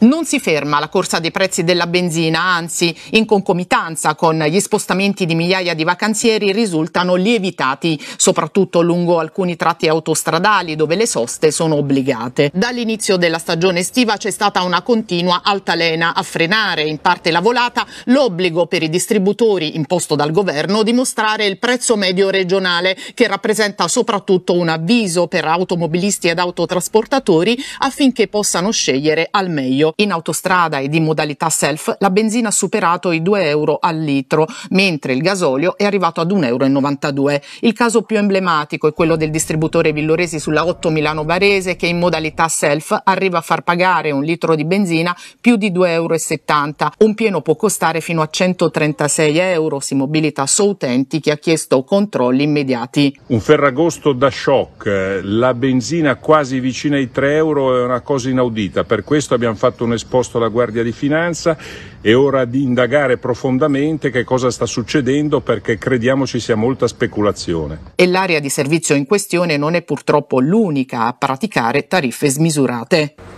Non si ferma la corsa dei prezzi della benzina, anzi, in concomitanza con gli spostamenti di migliaia di vacanzieri risultano lievitati, soprattutto lungo alcuni tratti autostradali dove le soste sono obbligate. Dall'inizio della stagione estiva c'è stata una continua altalena a frenare in parte la volata l'obbligo per i distributori imposto dal governo di mostrare il prezzo medio regionale che rappresenta soprattutto un avviso per automobilisti ed autotrasportatori affinché possano scegliere al meglio in autostrada e di modalità self la benzina ha superato i 2 euro al litro, mentre il gasolio è arrivato ad 1,92 euro. Il caso più emblematico è quello del distributore Villoresi sulla 8 Milano Varese che in modalità self arriva a far pagare un litro di benzina più di 2,70 euro. Un pieno può costare fino a 136 euro, si mobilita su utenti che ha chiesto controlli immediati. Un ferragosto da shock, eh, la benzina quasi vicina ai 3 euro è una cosa inaudita, per questo abbiamo fatto fatto un esposto alla Guardia di Finanza, è ora di indagare profondamente che cosa sta succedendo perché crediamo ci sia molta speculazione. E l'area di servizio in questione non è purtroppo l'unica a praticare tariffe smisurate.